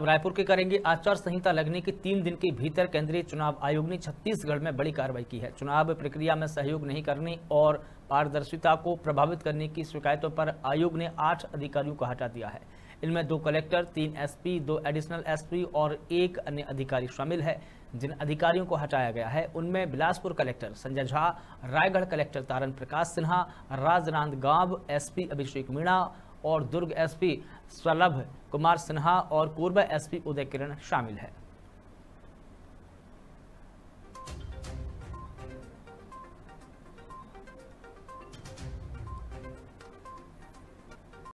रायपुर के करेंगे आचार संहिता लगने के तीन दिन के भीतर केंद्रीय चुनाव आयोग ने छत्तीसगढ़ में बड़ी कार्रवाई की है चुनाव प्रक्रिया में सहयोग नहीं करने और पारदर्शिता को प्रभावित करने की शिकायतों पर आयोग ने आठ अधिकारियों को हटा दिया है इनमें दो कलेक्टर तीन एसपी, दो एडिशनल एसपी और एक अन्य अधिकारी शामिल है जिन अधिकारियों को हटाया गया है उनमें Bilaspur collector Sanjay Jha Raigarh collector Taran Prakash Sinha Rajnandgaon P Abhishek Meena और दुर्ग एसपी स्वलभ कुमार सिन्हा और पूर्व एसपी उदय किरण शामिल है